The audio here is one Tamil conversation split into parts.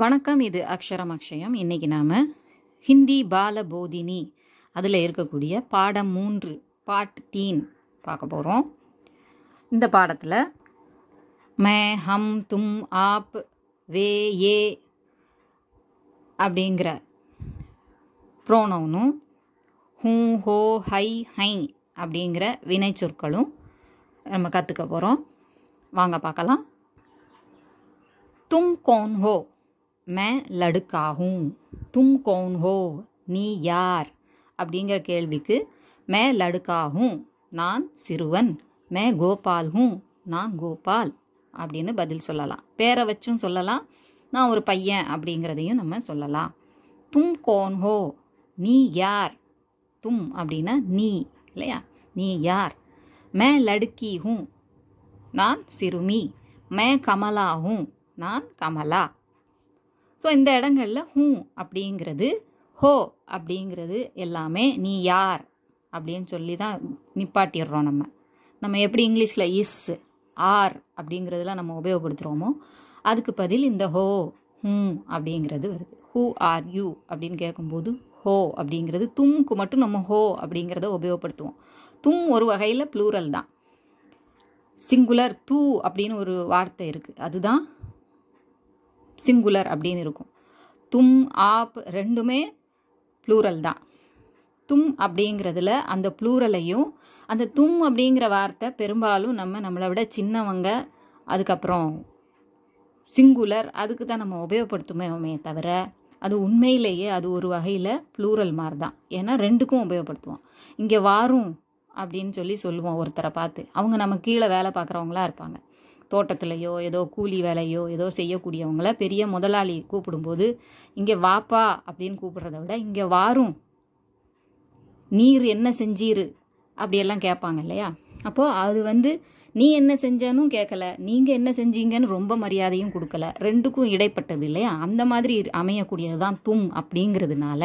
வணக்கம் இது அக்ஷரம் அக்ஷயம் இன்றைக்கி நாம் ஹிந்தி பால போதினி அதில் இருக்கக்கூடிய பாடம் மூன்று பாட் தீன் பார்க்க போகிறோம் இந்த பாடத்தில் மே ஹம் தும் ஆப் வே ஏ அப்படிங்கிற ப்ரோனவுனும் ஹூ ஹோ ஹை ஹை அப்படிங்கிற வினை சொற்களும் நம்ம கற்றுக்க போகிறோம் வாங்க பார்க்கலாம் தும் கோன் ஹோ மே லடுக்கா தும் கோன் ஹோ நீ யார் அப்படிங்கிற கேள்விக்கு மே லடுக்கா நான் சிறுவன் மே கோபால் ஹூம் நான் கோபால் அப்படின்னு பதில் சொல்லலாம் பேரை வச்சும் சொல்லலாம் நான் ஒரு பையன் அப்படிங்கிறதையும் நம்ம சொல்லலாம் தும் கோன் ஹோ நீ யார் தும் அப்படின்னா நீ இல்லையா நீ யார் மே லடுக்கி ஹூம் நான் சிறுமி மே கமலா ஹூம் நான் கமலா ஸோ இந்த இடங்களில் ஹூ அப்படிங்கிறது ஹோ அப்படிங்கிறது எல்லாமே நீ யார் அப்படின்னு சொல்லி தான் நிப்பாட்டிடுறோம் நம்ம நம்ம எப்படி இங்கிலீஷில் இஸ் ஆர் அப்படிங்கிறதுலாம் நம்ம உபயோகப்படுத்துகிறோமோ அதுக்கு பதில் இந்த ஹோ ஹூ அப்படிங்கிறது வருது ஹூ ஆர் யூ அப்படின்னு கேட்கும்போது ஹோ அப்படிங்கிறது தும்க்கு மட்டும் நம்ம ஹோ அப்படிங்கிறத உபயோகப்படுத்துவோம் தும் ஒரு வகையில் ப்ளூரல் தான் சிங்குலர் தூ அப்படின்னு ஒரு வார்த்தை இருக்குது அதுதான் சிங்குலர் அப்படின்னு இருக்கும் தும் ஆப் ரெண்டுமே ப்ளூரல் தான் தும் அப்படிங்கிறதுல அந்த ப்ளூரலையும் அந்த தும் அப்படிங்கிற வார்த்தை பெரும்பாலும் நம்ம நம்மளை விட சின்னவங்க அதுக்கப்புறம் சிங்குலர் அதுக்கு தான் நம்ம உபயோகப்படுத்துமே தவிர அது உண்மையிலேயே அது ஒரு வகையில் ப்ளூரல் மாதிரி தான் ஏன்னா ரெண்டுக்கும் உபயோகப்படுத்துவோம் இங்கே வாரும் அப்படின்னு சொல்லி சொல்லுவோம் ஒருத்தரை பார்த்து அவங்க நம்ம கீழே வேலை பார்க்குறவங்களா இருப்பாங்க தோட்டத்துலையோ ஏதோ கூலி வேலையோ ஏதோ செய்யக்கூடியவங்கள பெரிய முதலாளி கூப்பிடும்போது இங்கே வாப்பா அப்படின்னு கூப்பிடுறத விட இங்கே வாரும் நீர் என்ன செஞ்சீர் அப்படியெல்லாம் கேட்பாங்க இல்லையா அப்போது அது வந்து நீ என்ன செஞ்சனும் கேட்கல நீங்கள் என்ன செஞ்சீங்கன்னு ரொம்ப மரியாதையும் கொடுக்கல ரெண்டுக்கும் இடைப்பட்டது இல்லையா அந்த மாதிரி அமையக்கூடியது தான் தும் அப்படிங்கிறதுனால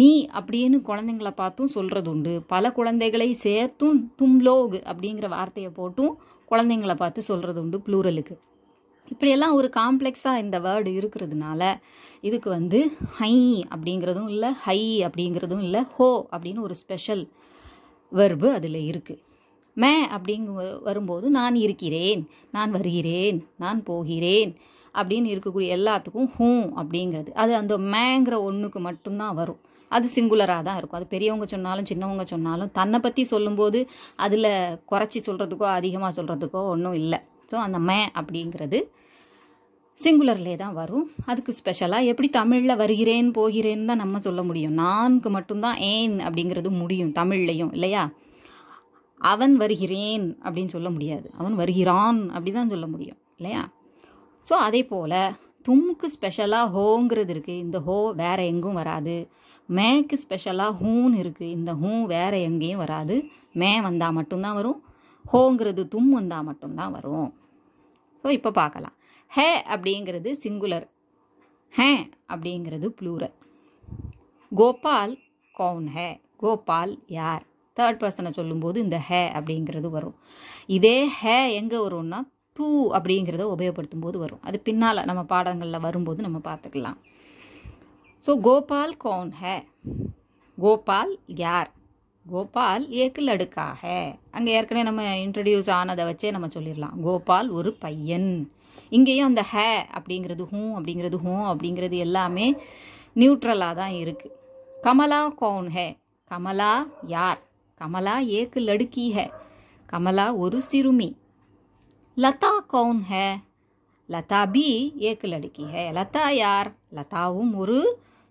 நீ அப்படின்னு குழந்தைங்கள பார்த்தும் சொல்கிறது உண்டு பல குழந்தைகளை சேர்த்தும் தும்லோகு அப்படிங்கிற வார்த்தையை போட்டும் குழந்தைங்கள பார்த்து சொல்கிறது உண்டு ப்ளூரலுக்கு இப்படியெல்லாம் ஒரு காம்ப்ளெக்ஸாக இந்த வேர்டு இருக்கிறதுனால இதுக்கு வந்து ஹை அப்படிங்கிறதும் இல்லை ஹை அப்படிங்கிறதும் இல்லை ஹோ அப்படின்னு ஒரு ஸ்பெஷல் வெர்பு அதில் இருக்குது மே அப்படிங்க வரும்போது நான் இருக்கிறேன் நான் வருகிறேன் நான் போகிறேன் அப்படின்னு இருக்கக்கூடிய எல்லாத்துக்கும் ஹூ அப்படிங்கிறது அது அந்த மேங்கிற ஒன்றுக்கு மட்டும்தான் வரும் அது சிங்குலராக தான் இருக்கும் அது பெரியவங்க சொன்னாலும் சின்னவங்க சொன்னாலும் தன்னை பற்றி சொல்லும்போது அதில் குறைச்சி சொல்கிறதுக்கோ அதிகமாக சொல்கிறதுக்கோ ஒன்றும் இல்லை ஸோ அந்த மே அப்படிங்கிறது சிங்குலர்லே தான் வரும் அதுக்கு ஸ்பெஷலாக எப்படி தமிழில் வருகிறேன் போகிறேன்னு தான் நம்ம சொல்ல முடியும் நான்கு மட்டும்தான் ஏன் அப்படிங்கிறது முடியும் தமிழ்லையும் இல்லையா அவன் வருகிறேன் அப்படின்னு சொல்ல முடியாது அவன் வருகிறான் அப்படி தான் சொல்ல முடியும் இல்லையா ஸோ அதே போல் தும்க்கு ஸ்பெஷலாக ஹோங்கிறது இருக்குது இந்த ஹோ வேறு எங்கும் வராது மேக்கு ஸ்பெஷலாக ஹூன்னு இருக்குது இந்த ஹூ வேறு எங்கேயும் வராது மே வந்தால் மட்டும்தான் வரும் ஹோங்கிறது தும் வந்தால் மட்டும்தான் வரும் ஸோ இப்போ பார்க்கலாம் ஹே அப்படிங்கிறது சிங்குலர் ஹே அப்படிங்கிறது ப்ளூரல் கோபால் கவுன் ஹே கோபால் யார் தேர்ட் பர்சனை சொல்லும்போது இந்த ஹே அப்படிங்கிறது வரும் இதே ஹே எங்கே வரும்னா தூ அப்படிங்கிறத உபயோகப்படுத்தும் போது வரும் அது பின்னால் நம்ம பாடங்களில் வரும்போது நம்ம பார்த்துக்கலாம் ஸோ கோபால் கௌன் है கோபால் யார் கோபால் ஏக்கு லடுக்கா லடுக்காக அங்கே ஏற்கனவே நம்ம இன்ட்ரடியூஸ் ஆனதை வச்சே நம்ம சொல்லிடலாம் கோபால் ஒரு பையன் இங்கேயும் அந்த ஹே அப்படிங்கிறது ஹூ அப்படிங்கிறது ஹூ அப்படிங்கிறது எல்லாமே நியூட்ரலாக தான் இருக்குது கமலா கௌன் ஹே கமலா யார் கமலா ஏக்கு லடுக்கி ஹே கமலா ஒரு சிறுமி லதா கௌன் ஹே லதா பி ஏக்கு லடுக்கி ஹே லதா யார் லதாவும் ஒரு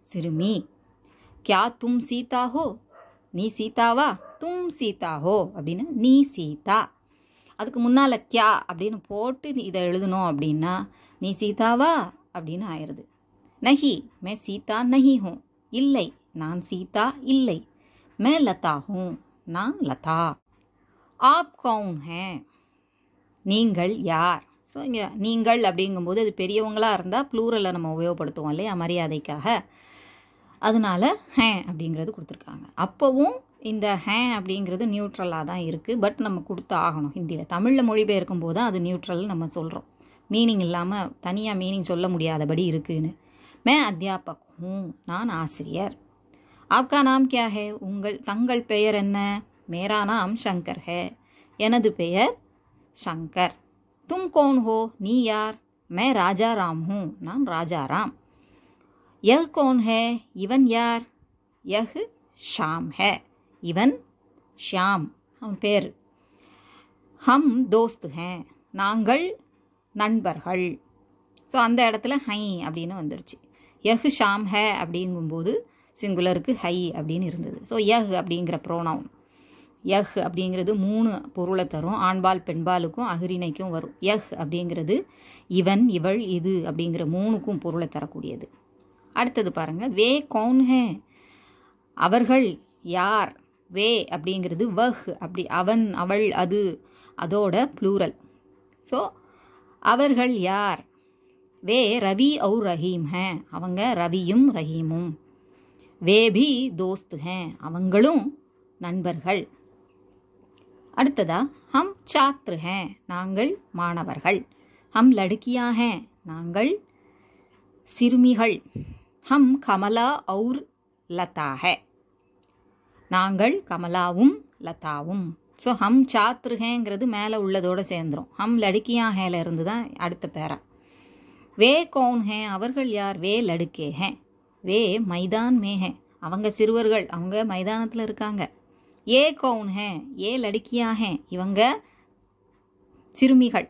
சிறுமி கியா தும் சீதா ஹோ நீ சீதாவா தும் சீதா ஹோ அப்படின்னு நீ சீதா அதுக்கு முன்னால் கியா அப்படின்னு போட்டு இதை எழுதணும் அப்படின்னா நீ சீதாவா அப்படின்னு ஆயிடுது நஹி மே சீதா நஹி ஹூம் இல்லை நான் சீதா இல்லை மே லதா ஹூம் நான் லதா ஆப் கவுன் ஹே நீங்கள் யார் ஸோ இங்கே நீங்கள் அப்படிங்கும்போது அது பெரியவங்களாக இருந்தால் ப்ளூரலை நம்ம உபயோகப்படுத்துவோம் இல்லையா மரியாதைக்காக அதனால ஹே அப்படிங்கிறது கொடுத்துருக்காங்க அப்போவும் இந்த ஹே அப்படிங்கிறது நியூட்ரலாக தான் இருக்குது பட் நம்ம கொடுத்து ஆகணும் ஹிந்தியில் தமிழில் மொழிபெயர்க்கும் போது அது நியூட்ரல் நம்ம சொல்கிறோம் மீனிங் இல்லாமல் தனியாக மீனிங் சொல்ல முடியாதபடி இருக்குதுன்னு மே அத்தியாபக் நான் ஆசிரியர் ஆப்கா நாம் கியா ஹே உங்கள் தங்கள் பெயர் என்ன மேரா நாம் சங்கர் ஹே எனது பெயர் ஷங்கர் தும் கோன் ஹோ நீ யார் மே ராஜாராம் ஹூ நான் ராஜாராம் यह कौन ஹே இவன் யார் யஹ் ஷாம் है இவன் ஷாம் அவன் பேர் ஹம் தோஸ்து ஹே நாங்கள் நண்பர்கள் ஸோ அந்த இடத்துல ஹை அப்படின்னு வந்துடுச்சு யஹ் ஷாம் ஹே அப்படிங்கும்போது சிங்குலருக்கு ஹை அப்படின்னு இருந்தது ஸோ யஹ் அப்படிங்கிற ப்ரோனவுன் யஹ் அப்படிங்கிறது மூணு பொருளை தரும் ஆண்பால் பெண்பாலுக்கும் அகிரிணைக்கும் வரும் யஹ் அப்படிங்கிறது இவன் இவள் இது அப்படிங்கிற மூணுக்கும் பொருளை தரக்கூடியது அடுத்தது பாருங்கள் வே கவுன் ஹே அவர்கள் யார் வே அப்படிங்கிறது வஹ் அப்படி அவன் அவள் அது அதோட ப்ளூரல் ஸோ அவர்கள் யார் வே ரவி அவு ரஹீம் ஹ அவங்க ரவியும் ரஹீமும் வே பி தோஸ்த் ஹ அவங்களும் நண்பர்கள் அடுத்ததா ஹம் சாத்ரு ஹே நாங்கள் மாணவர்கள் ஹம் லடுக்கியா ஹே நாங்கள் சிறுமிகள் ஹம் கமலா அவுர் லதாக நாங்கள் கமலாவும் லதாவும் ஸோ ஹம் சாத்ருஹேங்கிறது மேலே உள்ளதோடு சேர்ந்துடும் ஹம் லடுக்கியா ஹேல இருந்து தான் அடுத்த பேரா வே கவுன் ஹே அவர்கள் யார் வே லடுக்கே ஹே வே மைதான் மே ஹே அவங்க சிறுவர்கள் அவங்க மைதானத்தில் இருக்காங்க ஏ கவுன் ஹே ஏ லடுக்கியா ஹே இவங்க சிறுமிகள்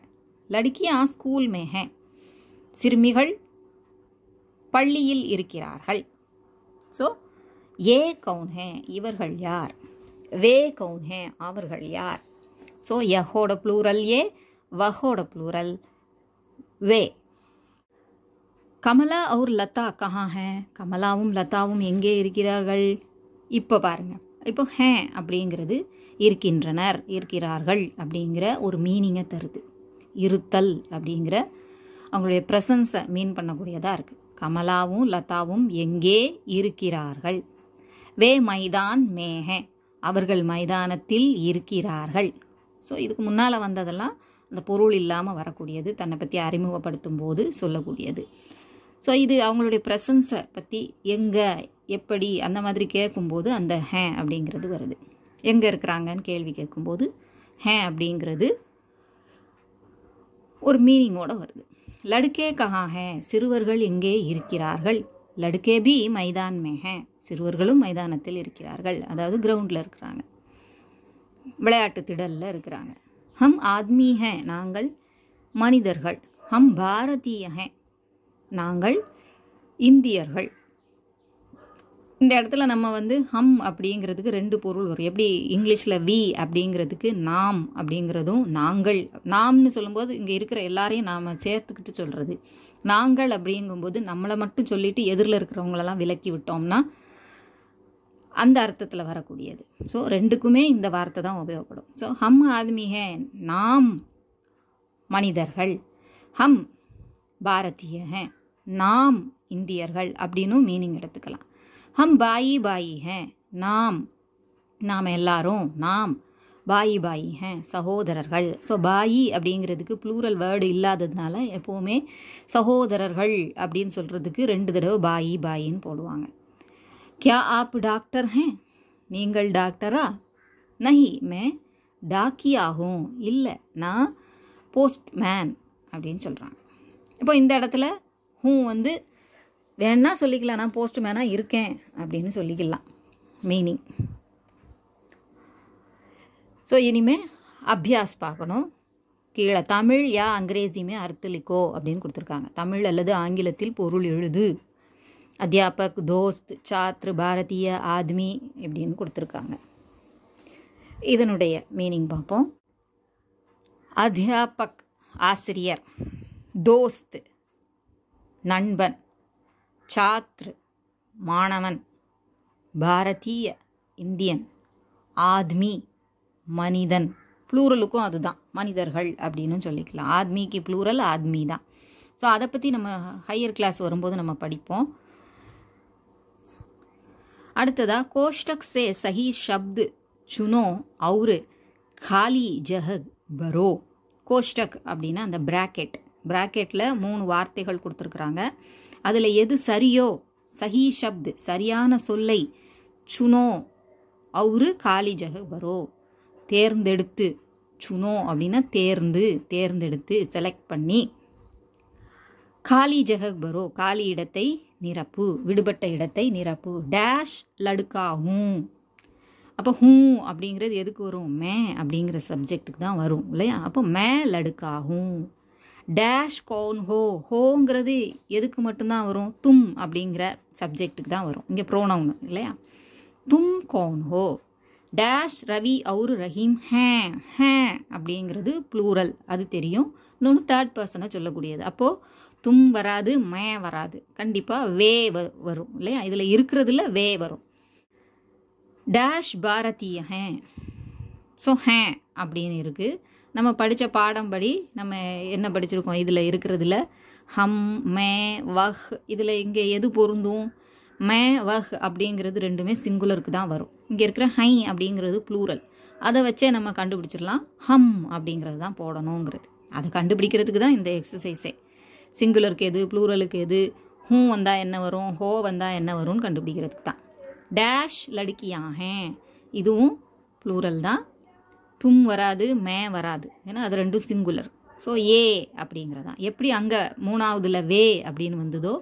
லடுக்கியா ஸ்கூல் மே ஹே சிறுமிகள் பள்ளியில் இருக்கிறார்கள் ஸோ ஏ கவுன் ஹே இவர்கள் யார் வே கவுன்ஹே அவர்கள் யார் ஸோ யஹோட ப்ளூரல் ஏ வஹோட ப்ளூரல் வே கமலா அவர் லதா கஹா ஹே கமலாவும் லதாவும் எங்கே இருக்கிறார்கள் இப்போ பாருங்கள் இப்போ ஹே அப்படிங்கிறது இருக்கின்றனர் இருக்கிறார்கள் அப்படிங்கிற ஒரு மீனிங்கை தருது இருத்தல் அப்படிங்கிற அவங்களுடைய ப்ரெசன்ஸை மீன் பண்ணக்கூடியதாக இருக்குது கமலாவும் லதாவும் எங்கே இருக்கிறார்கள் வே மைதான் மேஹ அவர்கள் மைதானத்தில் இருக்கிறார்கள் ஸோ இதுக்கு முன்னால் வந்ததெல்லாம் அந்த பொருள் இல்லாமல் வரக்கூடியது தன்னை பற்றி அறிமுகப்படுத்தும் போது சொல்லக்கூடியது ஸோ இது அவங்களுடைய ப்ரெசன்ஸை பற்றி எங்கே எப்படி அந்த மாதிரி கேட்கும்போது அந்த ஹே அப்படிங்கிறது வருது எங்கே இருக்கிறாங்கன்னு கேள்வி கேட்கும்போது ஹே அப்படிங்கிறது ஒரு மீனிங்கோடு வருது லடுக்கே கஹா ஹே சிறுவர்கள் எங்கே இருக்கிறார்கள் லடுக்கே பி மைதான் மேஹே சிறுவர்களும் மைதானத்தில் இருக்கிறார்கள் அதாவது கிரவுண்டில் இருக்கிறாங்க விளையாட்டு திடலில் இருக்கிறாங்க ஹம் ஆத்மி ஹே நாங்கள் மனிதர்கள் ஹம் பாரதீய நாங்கள் இந்தியர்கள் இந்த இடத்துல நம்ம வந்து ஹம் அப்படிங்கிறதுக்கு ரெண்டு பொருள் வரும் எப்படி இங்கிலீஷில் வி அப்படிங்கிறதுக்கு நாம் அப்படிங்கிறதும் நாங்கள் நாம்னு சொல்லும்போது இங்கே இருக்கிற எல்லாரையும் நாம் சேர்த்துக்கிட்டு சொல்கிறது நாங்கள் அப்படிங்கும்போது நம்மளை மட்டும் சொல்லிவிட்டு எதிரில் இருக்கிறவங்களெல்லாம் விலக்கி விட்டோம்னா அந்த அர்த்தத்தில் வரக்கூடியது ஸோ ரெண்டுக்குமே இந்த வார்த்தை தான் உபயோகப்படும் ஸோ ஹம் ஆத்மி நாம் மனிதர்கள் ஹம் பாரதிய நாம் இந்தியர்கள் அப்படின்னும் மீனிங் எடுத்துக்கலாம் हम बाई बाई हैं நாம் நாம் எல்லாரும் நாம் பாயி பாயி ஹேன் சகோதரர்கள் ஸோ பாயி அப்படிங்கிறதுக்கு ப்ளூரல் வேர்டு இல்லாததுனால எப்போவுமே சகோதரர்கள் அப்படின்னு சொல்கிறதுக்கு ரெண்டு தடவை பாயி பாயின்னு போடுவாங்க கியா ஆப் டாக்டர் ஹே நீங்கள் டாக்டரா நஹி மே டாக்கி ஆகும் இல்லை நான் போஸ்ட்மேன் அப்படின்னு சொல்கிறாங்க இப்போ இந்த இடத்துல ஹூ வந்து வேணா சொல்லிக்கலாம் நான் போஸ்ட் மேனாக இருக்கேன் அப்படின்னு சொல்லிக்கலாம் மீனிங் ஸோ இனிமேல் அபியாஸ் பார்க்கணும் கீழே தமிழ் யா அங்கிரேசியுமே அர்த்தலிக்கோ அப்படின்னு கொடுத்துருக்காங்க தமிழ் அல்லது ஆங்கிலத்தில் பொருள் எழுது அத்தியாபக் தோஸ்த் சாத்ரு பாரதிய ஆத்மி இப்படின்னு கொடுத்துருக்காங்க இதனுடைய மீனிங் பார்ப்போம் அத்தியாபக் ஆசிரியர் தோஸ்த் நண்பன் சாத்ரு மாணவன் பாரதிய இந்தியன் ஆத்மி மனிதன் ப்ளூரலுக்கும் அதுதான் மனிதர்கள் அப்படின்னு சொல்லிக்கலாம் ஆத்மிக்கு ப்ளூரல் ஆத்மி தான் ஸோ அதை பற்றி நம்ம ஹையர் கிளாஸ் வரும்போது நம்ம படிப்போம் அடுத்ததாக கோஷ்டக் சே சஹி ஷப்து சுனோ அவுரு காலி ஜஹத் பரோ கோஷ்டக் அப்படின்னா அந்த ப்ராக்கெட் ப்ராக்கெட்டில் மூணு வார்த்தைகள் கொடுத்துருக்குறாங்க அதில் எது சரியோ சஹி சப்த் சரியான சொல்லை சுனோ அவரு காலி ஜகபரோ தேர்ந்தெடுத்து சுனோ அப்படின்னா தேர்ந்து தேர்ந்தெடுத்து செலக்ட் பண்ணி காலி ஜகபரோ காலி இடத்தை நிரப்பு விடுபட்ட இடத்தை நிரப்பு டேஷ் லடுக்கா ஹூ அப்போ ஹூ அப்படிங்கிறது எதுக்கு வரும் மே அப்படிங்கிற சப்ஜெக்ட்டுக்கு தான் வரும் இல்லையா அப்போ மே லடுக்கா ஹூ டேஷ் கோன் ஹோ ஹோங்கிறது எதுக்கு மட்டும்தான் வரும் தும் அப்படிங்கிற சப்ஜெக்ட்டுக்கு தான் வரும் இங்கே ப்ரோனவுன் இல்லையா தும் கோன் ஹோ டேஷ் ரவி அவுரு ரஹீம் ஹே ஹே அப்படிங்கிறது ப்ளூரல் அது தெரியும் இன்னொன்று தேர்ட் பர்சனாக சொல்லக்கூடியது அப்போது தும் வராது மே வராது கண்டிப்பாக வே வரும் இல்லையா இதில் இருக்கிறதுல வே வரும் டேஷ் பாரதிய ஹே ஸோ ஹே அப்படின்னு இருக்குது நம்ம படித்த பாடம் படி நம்ம என்ன படிச்சிருக்கோம் இதில் இருக்கிறதுல ஹம் மே வஹ் இதில் இங்கே எது பொருந்தும் மே வஹ் அப்படிங்கிறது ரெண்டுமே சிங்குலருக்கு தான் வரும் இங்கே இருக்கிற ஹை அப்படிங்கிறது ப்ளூரல் அதை வச்சே நம்ம கண்டுபிடிச்சிடலாம் ஹம் அப்படிங்கிறது தான் போடணுங்கிறது அதை கண்டுபிடிக்கிறதுக்கு தான் இந்த எக்ஸசைஸே சிங்குலருக்கு எது ப்ளூரலுக்கு எது ஹூ வந்தால் என்ன வரும் ஹோ வந்தால் என்ன வரும்னு கண்டுபிடிக்கிறதுக்கு தான் டேஷ் லடுக்கியாக இதுவும் ப்ளூரல் தான் தும் வராது மே வராது ஏன்னா அது ரெண்டும் சிங்குலர் ஸோ ஏ அப்படிங்கிறதான் எப்படி அங்கே மூணாவதுல வே அப்படின்னு வந்ததோ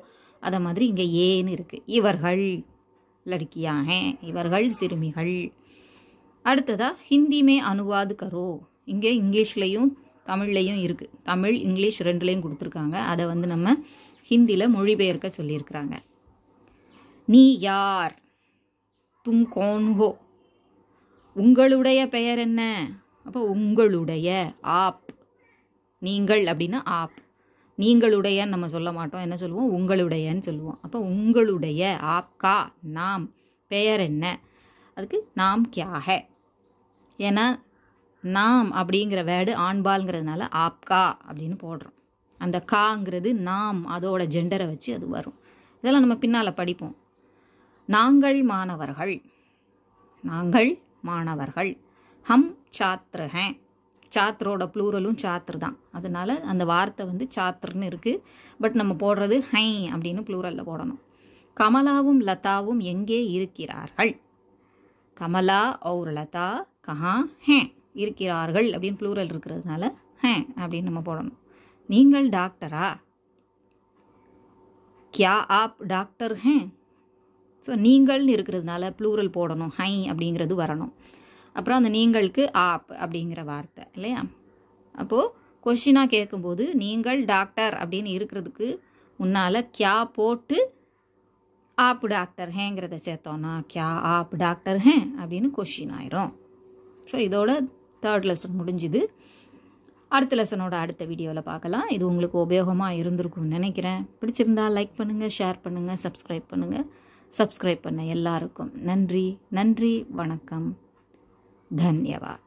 அதை மாதிரி இங்கே ஏன்னு இருக்குது இவர்கள் லடுக்கியாக இவர்கள் சிறுமிகள் அடுத்ததாக ஹிந்திமே அணுவாது கரோ இங்கே இங்கிலீஷ்லேயும் தமிழ்லையும் இருக்குது தமிழ் இங்கிலீஷ் ரெண்டுலேயும் கொடுத்துருக்காங்க அதை வந்து நம்ம ஹிந்தியில் மொழிபெயர்க்க சொல்லியிருக்கிறாங்க நீ யார் தும் கோன்ஹோ உங்களுடைய பெயர் என்ன அப்போ உங்களுடைய ஆப் நீங்கள் அப்படின்னா ஆப் நீங்களுடையன்னு நம்ம சொல்ல மாட்டோம் என்ன சொல்லுவோம் உங்களுடையன்னு சொல்லுவோம் அப்போ உங்களுடைய ஆப்கா நாம் பெயர் என்ன அதுக்கு நாம் கியாக ஏன்னா நாம் அப்படிங்கிற வேர்டு ஆண்பால்ங்கிறதுனால ஆப்கா அப்படின்னு போடுறோம் அந்த காங்கிறது நாம் அதோட ஜெண்டரை வச்சு அது வரும் இதெல்லாம் நம்ம பின்னால் படிப்போம் நாங்கள் மாணவர்கள் நாங்கள் மாணவர்கள் ஹம் சாத்ரு ஹேன் சாத்ரோட ப்ளூரலும் சாத்ரு தான் அதனால் அந்த வார்த்தை வந்து சாத்ருன்னு இருக்குது பட் நம்ம போடுறது ஹை அப்படின்னு ப்ளூரலில் போடணும் கமலாவும் லதாவும் எங்கே இருக்கிறார்கள் கமலா ஓர் லதா கஹா ஹே இருக்கிறார்கள் அப்படின்னு ப்ளூரல் இருக்கிறதுனால ஹே அப்படின்னு நம்ம போடணும் நீங்கள் டாக்டரா கியா ஆப் டாக்டர் ஹேன் ஸோ நீங்கள்னு இருக்கிறதுனால ப்ளூரல் போடணும் ஹை அப்படிங்கிறது வரணும் அப்புறம் அந்த நீங்களுக்கு ஆப் அப்படிங்கிற வார்த்தை இல்லையா அப்போது கொஷினாக கேட்கும்போது நீங்கள் டாக்டர் அப்படின்னு இருக்கிறதுக்கு முன்னால் கியா போட்டு ஆப் டாக்டர் ஹேங்கிறத சேர்த்தோன்னா கியா ஆப் டாக்டர் ஹே அப்படின்னு கொஷின் ஆயிரும் ஸோ இதோட தேர்ட் லெசன் முடிஞ்சுது அடுத்த லெசனோட அடுத்த வீடியோவில் பார்க்கலாம் இது உங்களுக்கு உபயோகமாக இருந்திருக்கும்னு நினைக்கிறேன் பிடிச்சிருந்தா லைக் பண்ணுங்கள் ஷேர் பண்ணுங்கள் சப்ஸ்கிரைப் பண்ணுங்கள் சப்ஸ்கிரைப் பண்ண எல்லாருக்கும் நன்றி நன்றி வணக்கம் தன்யவாத்